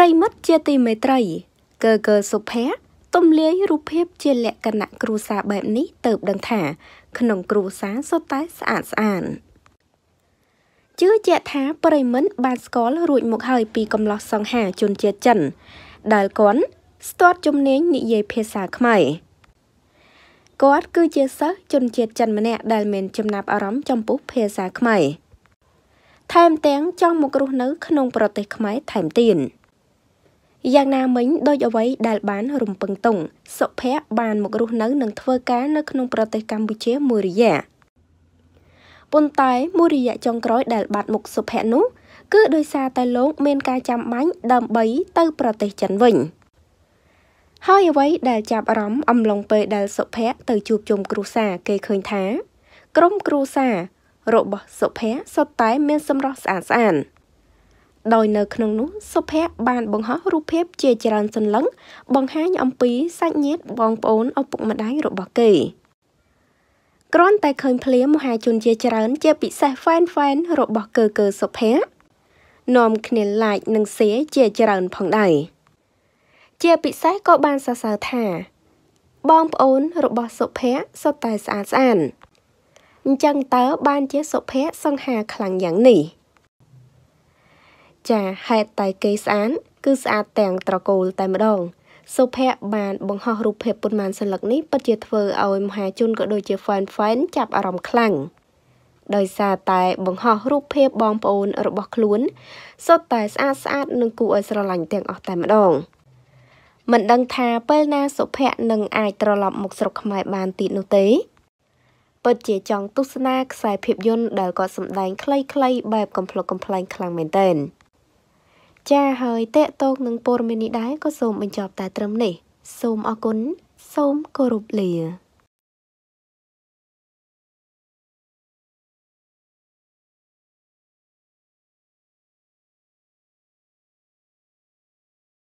ប្រិមិត្តជាទីមេត្រីកើកើសុភ័ក្រទំលាយរូបភាពជាលក្ខណៈគ្រួសារបែបនេះទៅដឹងថា ក្នុងគ្រួសារសុទ្ធតែស្អាតស្អាតជឿជាក់ថាប្រិមិត្តបានស្គាល់រួចមកហើយពីកំឡោះសង្ហាជនជាតិចិនដែលគាត់ស្ទាត់ជំនាញនិយាយភាសាខ្មែរគាត់គឺជាសិស្សជនជាតិចិនម្នាក់ដែលមានចំណាប់អារម្មណ៍ចំពោះភាសាខ្មែរថែមទាំងចង់មករស់នៅក្នុងប្រទេសខ្មែរថែមទៀតយ៉ាងណាមិញដោយអ្វីដែលបានរំពឹងទុកសុភ័ក្របានមករស់នៅនិងធ្វើការនៅក្នុងប្រទេសកម្ពុជាមួយរយៈប៉ុន្តែមួយរយៈចុងក្រោយដែលបាត់មុខសុភ័ក្រនោះ គឺដោយសារតែលោកមានការចាំបាញ់ដើម្បីទៅប្រទេសចិនវិញ ហើយអ្វីដែលចាប់អារម្មណ៍អំឡុងពេលដែលសុភ័ក្រទៅជួបជុំគ្រួសារគេឃើញថា ក្រុមគ្រួសាររបស់សុភ័ក្រសុទ្ធតែមានសម្រស់ស្អាតស្អាតដោយនៅក្នុងនោះសុភ័ក្របានបង្ហោះរូបភាពជាច្រើនសន្លឹង បង្ហាញអំពីសាច់ញាតិបងប្អូនឪពុកម្ដាយរបស់គេគ្រាន់តែឃើញភ្លាមមហាជនជាច្រើន ជាពិសេសហ្វេនហ្វេនរបស់កើកើសុភ័ក្រនាំគ្នាឡាយនិងសៀជាច្រើនផងដែរជាពិសេសក៏បានសរសើរថា បងប្អូនរបស់សុភ័ក្រសុទ្ធតែស្អាតស្អានអញ្ចឹងតើបានជាសុភ័ក្រសង្ហាខ្លាំងយ៉ាងនេះ។ចាហេតុតែគេស្អាតគឺស្អាតទាំងត្រកូលតែម្ដងសុភ័ក្របាន បង្ហោះរូបភាពប៉ុន្មានសន្លឹកនេះពិតជាធ្វើឲ្យមហាជនក៏ដូចជា fan fan ចាប់អារម្មណ៍ខ្លាំងដោយសារតែបង្ហោះរូបភាពបងប្អូនរបស់ខ្លួនសុទ្ធតែស្អាតស្អាតនិងគួរឲ្យស្រឡាញ់ទាំងអស់តែម្ដងមិនដឹងថាពេលណាសុភ័ក្រនឹងអាចត្រឡប់មកស្រុកខ្មែរបានទៀតនោះទេពិតជា ចង់ទស្សនាខ្សែភាពយន្តដែលគាត់សម្ដែងខ្លីៗបែបកំ pl ុកកំ pl ែងខ្លាំងមែនទែន។ចាហើយតេតោកនឹងព័ត៌មាននេះដែរក៏សូមបញ្ចប់តែត្រឹមនេះសូមអរគុណសូមគោរពលា